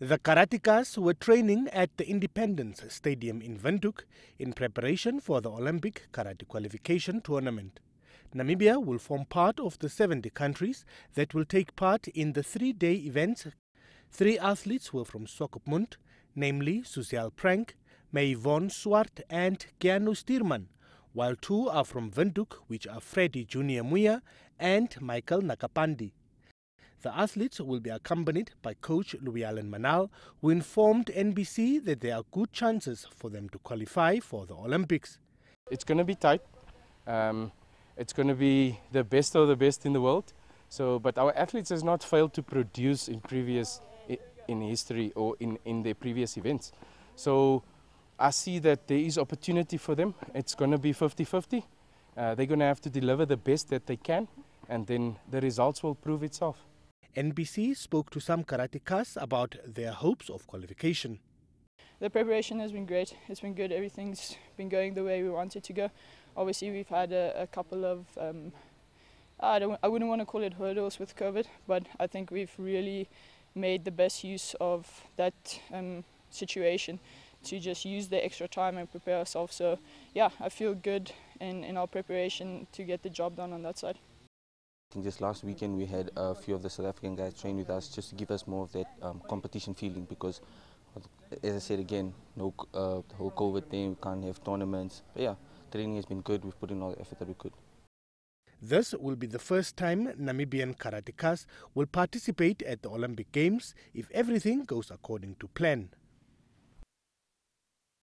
The karatekas were training at the Independence Stadium in Windhoek in preparation for the Olympic Karate Qualification Tournament. Namibia will form part of the 70 countries that will take part in the three-day event. Three athletes were from Sokopmund, namely Susiel Prank, Mayvon Swart and Keanu Stierman, while two are from Windhoek, which are Freddy Junior Muya and Michael Nakapandi. The athletes will be accompanied by coach Louis Allen Manal, who informed NBC that there are good chances for them to qualify for the Olympics. It's going to be tight. Um, it's going to be the best of the best in the world. So, but our athletes has not failed to produce in previous in history or in, in their previous events. So I see that there is opportunity for them. It's going to be 50-50. Uh, they're going to have to deliver the best that they can and then the results will prove itself. NBC spoke to some karatekas about their hopes of qualification. The preparation has been great. It's been good. Everything's been going the way we wanted to go. Obviously, we've had a, a couple of um, I don't I wouldn't want to call it hurdles with COVID, but I think we've really made the best use of that um, situation to just use the extra time and prepare ourselves. So yeah, I feel good in, in our preparation to get the job done on that side. Just last weekend we had a few of the South African guys train with us just to give us more of that um, competition feeling because as I said again, no uh, whole COVID thing, we can't have tournaments. But yeah, training has been good, we've put in all the effort that we could. This will be the first time Namibian karatekas will participate at the Olympic Games if everything goes according to plan.